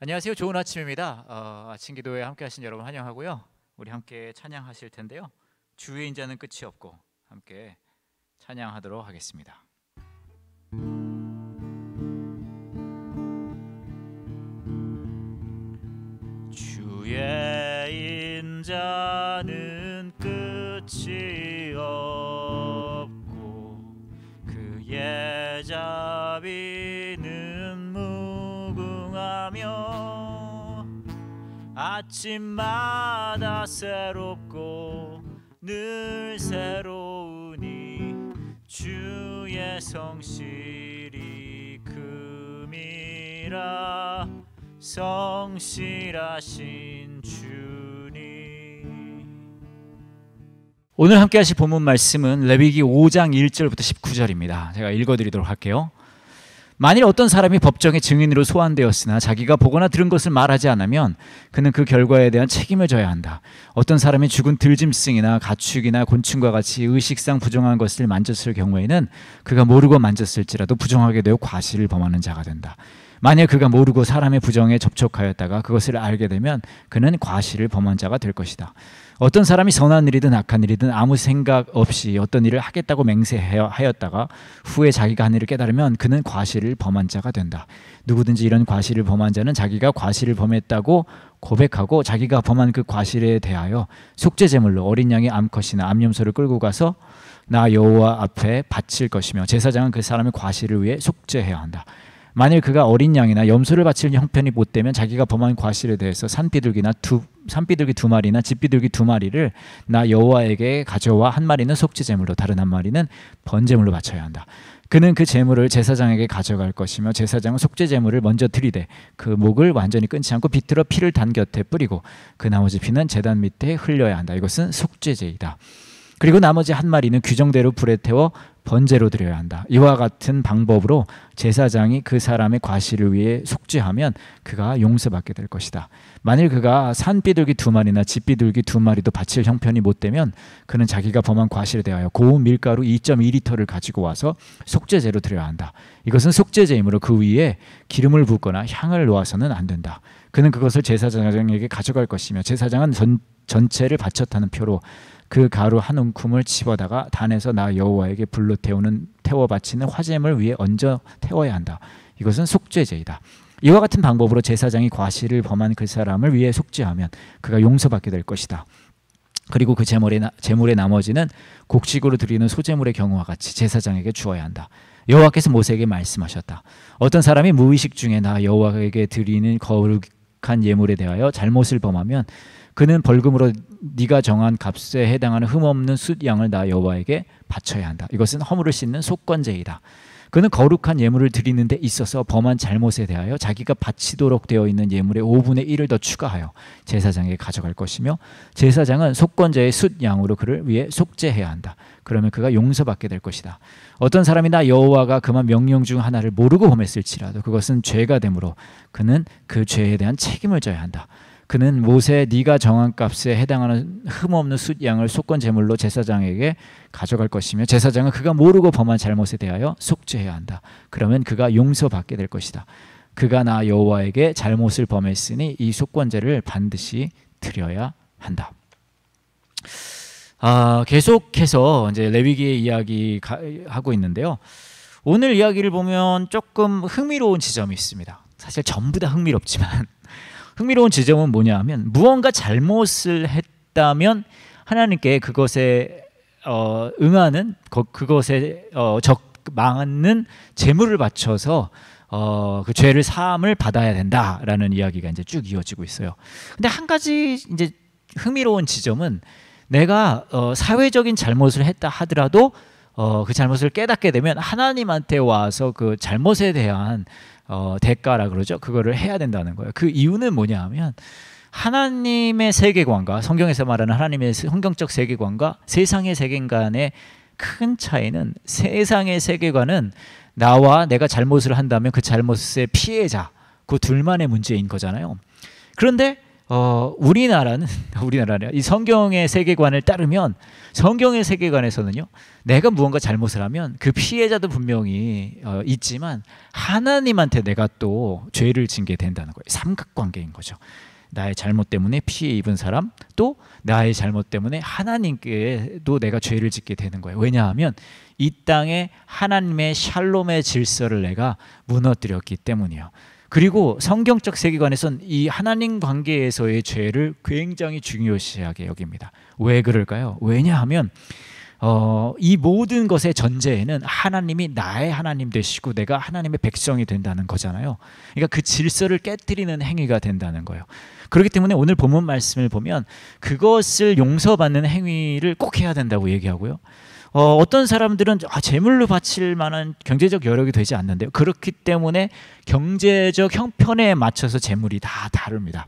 안녕하세요. 좋은 아침입니다. 어, 아침 기도에 함께 하신 여러분 환영하고요. 우리 함께 찬양하실 텐데요. 주의 인자는 끝이 없고 함께 찬양하도록 하겠습니다. 주의 인자는 아침마다 새롭고 늘 새로우니 주의 성실이 금이라 성실하신 주님 오늘 함께 하실 본문 말씀은 레위기 5장 1절부터 19절입니다. 제가 읽어 드리도록 할게요. 만일 어떤 사람이 법정의 증인으로 소환되었으나 자기가 보거나 들은 것을 말하지 않으면 그는 그 결과에 대한 책임을 져야 한다. 어떤 사람이 죽은 들짐승이나 가축이나 곤충과 같이 의식상 부정한 것을 만졌을 경우에는 그가 모르고 만졌을지라도 부정하게 되어 과실을 범하는 자가 된다. 만일 그가 모르고 사람의 부정에 접촉하였다가 그것을 알게 되면 그는 과실을 범한 자가 될 것이다. 어떤 사람이 선한 일이든 악한 일이든 아무 생각 없이 어떤 일을 하겠다고 맹세하였다가 후에 자기가 한 일을 깨달으면 그는 과실을 범한 자가 된다. 누구든지 이런 과실을 범한 자는 자기가 과실을 범했다고 고백하고 자기가 범한 그 과실에 대하여 속죄제물로 어린 양의 암컷이나 암염소를 끌고 가서 나 여호와 앞에 바칠 것이며 제사장은 그 사람의 과실을 위해 속죄해야 한다. 만일 그가 어린 양이나 염소를 바칠 형편이 못되면 자기가 범한 과실에 대해서 산비둘기나 두 산비둘기 두 마리나 집비둘기 두 마리를 나 여호와에게 가져와 한 마리는 속죄 제물로 다른 한 마리는 번제물로 바쳐야 한다. 그는 그 제물을 제사장에게 가져갈 것이며 제사장은 속죄 제물을 먼저 드리되 그 목을 완전히 끊지 않고 비틀어 피를 단 곁에 뿌리고 그 나머지 피는 제단 밑에 흘려야 한다. 이것은 속죄제이다. 그리고 나머지 한 마리는 규정대로 불에 태워 번제로 드려야 한다. 이와 같은 방법으로 제사장이 그 사람의 과실을 위해 속죄하면 그가 용서받게 될 것이다. 만일 그가 산비둘기 두 마리나 집비둘기 두 마리도 바칠 형편이 못 되면 그는 자기가 범한 과실에 대하여 고운 밀가루 2.2리터를 가지고 와서 속죄제로 드려야 한다. 이것은 속죄제이므로 그 위에 기름을 붓거나 향을 놓아서는 안 된다. 그는 그것을 제사장에게 가져갈 것이며 제사장은 전, 전체를 바쳤다는 표로 그 가루 한 움큼을 집어다가 단에서 나 여호와에게 불로 태우는 태워 바치는 화재물 위에 얹어 태워야 한다. 이것은 속죄제이다. 이와 같은 방법으로 제사장이 과실을 범한 그 사람을 위해 속죄하면 그가 용서받게 될 것이다. 그리고 그 재물의, 재물의 나머지는 곡식으로 드리는 소재물의 경우와 같이 제사장에게 주어야 한다. 여호와께서 모세에게 말씀하셨다. 어떤 사람이 무의식 중에 나 여호와에게 드리는 거룩한 예물에 대하여 잘못을 범하면 그는 벌금으로 네가 정한 값에 해당하는 흠없는 숫양을 나 여호와에게 바쳐야 한다. 이것은 허물을 씻는 속건제이다. 그는 거룩한 예물을 드리는 데 있어서 범한 잘못에 대하여 자기가 바치도록 되어 있는 예물의 5분의 1을 더 추가하여 제사장에게 가져갈 것이며 제사장은 속건제의 숫양으로 그를 위해 속죄해야 한다. 그러면 그가 용서받게 될 것이다. 어떤 사람이나 여호와가 그만 명령 중 하나를 모르고 범했을지라도 그것은 죄가 되므로 그는 그 죄에 대한 책임을 져야 한다. 그는 모세 네가 정한 값에 해당하는 흠없는 숫양을 속건 제물로 제사장에게 가져갈 것이며 제사장은 그가 모르고 범한 잘못에 대하여 속죄해야 한다. 그러면 그가 용서받게 될 것이다. 그가 나 여호와에게 잘못을 범했으니 이 속건제를 반드시 드려야 한다. 아, 계속해서 이제 레위기의 이야기 가, 하고 있는데요. 오늘 이야기를 보면 조금 흥미로운 지점이 있습니다. 사실 전부 다 흥미롭지만 흥미로운 지점은 뭐냐 하면 무언가 잘못을 했다면 하나님께 그것에 어, 응하는 그, 것에 어, 적 맞는 재물을 바쳐서 어, 그 죄를 사함을 받아야 된다라는 이야기가 이제 쭉 이어지고 있어요. 근데 한 가지 이제 흥미로운 지점은 내가 어, 사회적인 잘못을 했다 하더라도 어, 그 잘못을 깨닫게 되면 하나님한테 와서 그 잘못에 대한 어, 대가라 그러죠. 그거를 해야 된다는 거예요. 그 이유는 뭐냐하면 하나님의 세계관과 성경에서 말하는 하나님의 성경적 세계관과 세상의 세계관의 큰 차이는 세상의 세계관은 나와 내가 잘못을 한다면 그 잘못의 피해자 그 둘만의 문제인 거잖아요. 그런데 어, 우리나라는 우리나라는 이 성경의 세계관을 따르면 성경의 세계관에서는요 내가 무언가 잘못을 하면 그 피해자도 분명히 어, 있지만 하나님한테 내가 또 죄를 짓게 된다는 거예요 삼각관계인 거죠 나의 잘못 때문에 피해 입은 사람 또 나의 잘못 때문에 하나님께도 내가 죄를 짓게 되는 거예요 왜냐하면 이 땅에 하나님의 샬롬의 질서를 내가 무너뜨렸기 때문이요 그리고 성경적 세계관에선 이 하나님 관계에서의 죄를 굉장히 중요시하게 여깁니다. 왜 그럴까요? 왜냐하면 어, 이 모든 것의 전제에는 하나님이 나의 하나님 되시고 내가 하나님의 백성이 된다는 거잖아요. 그러니까 그 질서를 깨뜨리는 행위가 된다는 거예요. 그렇기 때문에 오늘 본문 말씀을 보면 그것을 용서받는 행위를 꼭 해야 된다고 얘기하고요. 어, 어떤 사람들은 아, 재물로 바칠 만한 경제적 여력이 되지 않는데요. 그렇기 때문에 경제적 형편에 맞춰서 재물이 다 다릅니다.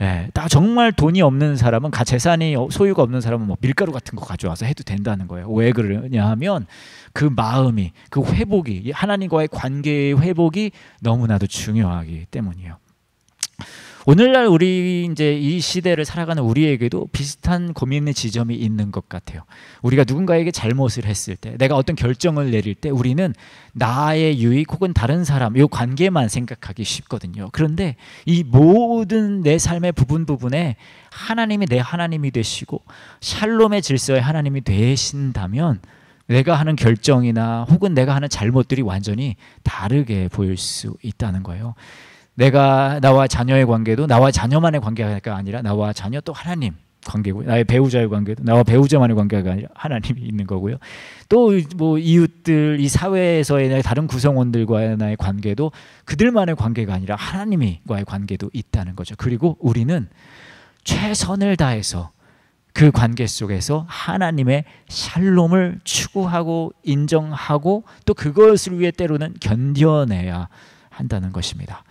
예, 다 정말 돈이 없는 사람은 가 재산이 소유가 없는 사람은 뭐 밀가루 같은 거 가져와서 해도 된다는 거예요. 왜 그러냐 하면 그 마음이 그 회복이 하나님과의 관계의 회복이 너무나도 중요하기 때문이에요. 오늘날 우리 이제 이 시대를 살아가는 우리에게도 비슷한 고민의 지점이 있는 것 같아요. 우리가 누군가에게 잘못을 했을 때, 내가 어떤 결정을 내릴 때 우리는 나의 유익 혹은 다른 사람, 요 관계만 생각하기 쉽거든요. 그런데 이 모든 내 삶의 부분 부분에 하나님이 내 하나님이 되시고 샬롬의 질서의 하나님이 되신다면 내가 하는 결정이나 혹은 내가 하는 잘못들이 완전히 다르게 보일 수 있다는 거예요. 내가 나와 자녀의 관계도 나와 자녀만의 관계가 아니라 나와 자녀 또 하나님 관계고 나의 배우자의 관계도 나와 배우자만의 관계가 아니라 하나님이 있는 거고요. 또 뭐 이웃들 이 사회에서의 다른 구성원들과의 나의 관계도 그들만의 관계가 아니라 하나님과의 관계도 있다는 거죠. 그리고 우리는 최선을 다해서 그 관계 속에서 하나님의 샬롬을 추구하고 인정하고 또 그것을 위해 때로는 견뎌내야 한다는 것입니다.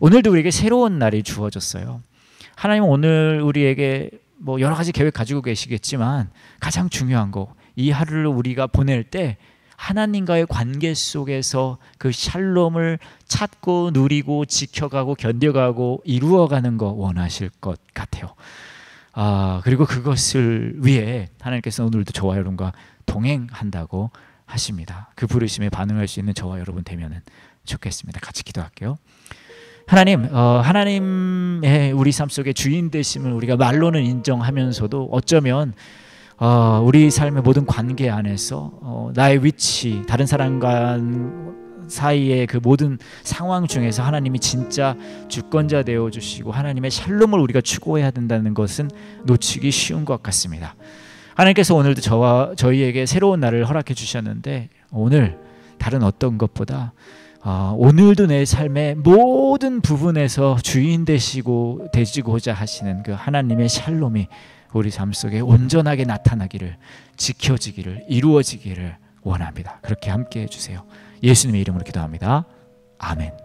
오늘도 우리에게 새로운 날이 주어졌어요. 하나님 오늘 우리에게 뭐 여러 가지 계획 가지고 계시겠지만 가장 중요한 거 이 하루를 우리가 보낼 때 하나님과의 관계 속에서 그 샬롬을 찾고 누리고 지켜가고 견뎌가고 이루어가는 거 원하실 것 같아요. 아 그리고 그것을 위해 하나님께서 오늘도 저와 여러분과 동행한다고 하십니다. 그 부르심에 반응할 수 있는 저와 여러분 되면은 좋겠습니다. 같이 기도할게요. 하나님, 어, 하나님의 우리 삶 속에 주인 되심을 우리가 말로는 인정하면서도 어쩌면 어, 우리 삶의 모든 관계 안에서 어, 나의 위치, 다른 사람과 사이의 그 모든 상황 중에서 하나님이 진짜 주권자 되어 주시고 하나님의 샬롬을 우리가 추구해야 된다는 것은 놓치기 쉬운 것 같습니다. 하나님께서 오늘도 저와 저희에게 새로운 날을 허락해 주셨는데 오늘 다른 어떤 것보다 어, 오늘도 내 삶의 모든 부분에서 주인 되시고 되시고자 하시는 그 하나님의 샬롬이 우리 삶 속에 온전하게 나타나기를 지켜지기를 이루어지기를 원합니다. 그렇게 함께 해주세요. 예수님의 이름으로 기도합니다. 아멘.